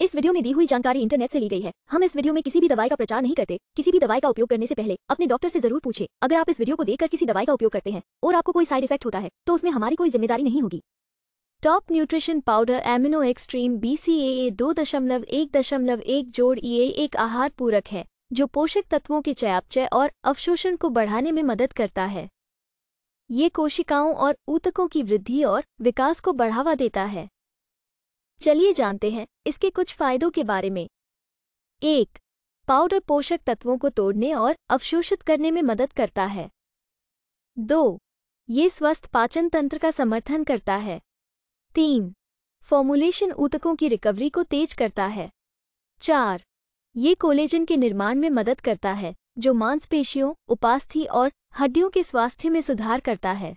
इस वीडियो में दी हुई जानकारी इंटरनेट से ली गई है हम इस वीडियो में किसी भी दवाई का प्रचार नहीं करते किसी भी दवाई का उपयोग करने से पहले अपने डॉक्टर से जरूर पूछे अगर आप इस वीडियो को देखकर किसी दवाई का उपयोग करते हैं और आपको कोई साइड इफेक्ट होता है तो उसमें हमारी कोई जिम्मेदारी नहीं होगी top nutrition powder amino extreme BCA दो दशमलव एक दशमलव एक जोड़ ई e एक आहार पूरक है जो पोषक तत्वों के चयापचय और अवशोषण को बढ़ाने में मदद करता है ये कोशिकाओं और ऊतकों की वृद्धि और विकास को बढ़ावा देता है चलिए जानते हैं इसके कुछ फायदों के बारे में एक पाउडर पोषक तत्वों को तोड़ने और अवशोषित करने में मदद करता है दो ये स्वस्थ पाचन तंत्र का समर्थन करता है तीन फॉर्मुलेशन ऊतकों की रिकवरी को तेज करता है चार ये कोलेजन के निर्माण में मदद करता है जो मांसपेशियों उपास्थि और हड्डियों के स्वास्थ्य में सुधार करता है